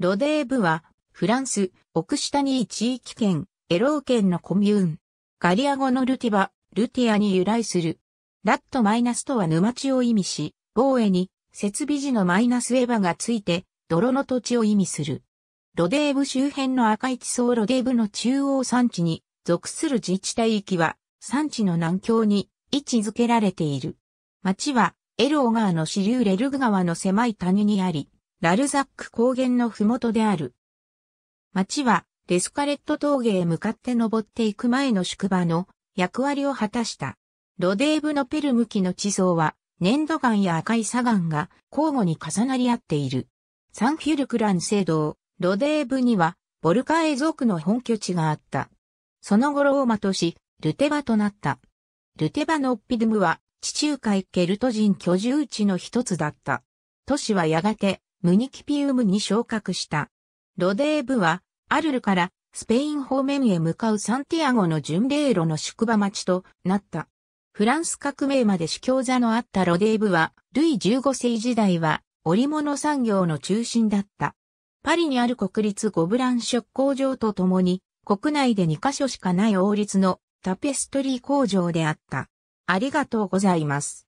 ロデーブは、フランス、オクシタニー地域圏、エロー県のコミューン。ガリア語のルティバ、ルティアに由来する。ラットマイナスとは沼地を意味し、防衛に、設備時のマイナスエヴァがついて、泥の土地を意味する。ロデーブ周辺の赤い地層ロデーブの中央山地に属する自治体域は山地の南境に位置づけられている。町はエロー川の支流レルグ川の狭い谷にあり、ラルザック高原のふもとである。町は、デスカレット峠へ向かって登っていく前の宿場の役割を果たした。ロデーブのペルム紀の地層は、粘土岩や赤い砂岩が交互に重なり合っている。サンフィルクラン聖堂、ロデーブには、ボルカエ族の本拠地があった。その後ローマ都市、ルテバとなった。ルテバのオッピドゥムは、地中海ケルト人居住地の一つだった。都市はやがて、ムニキピウムに昇格した。ロデーブは、アルルからスペイン方面へ向かうサンティアゴの巡礼路の宿場町となった。フランス革命まで主教座のあったロデーブは、ルイ15世時代は織物産業の中心だった。パリにある国立ゴブラン食工場とともに、国内で2カ所しかない王立のタペストリー工場であった。ありがとうございます。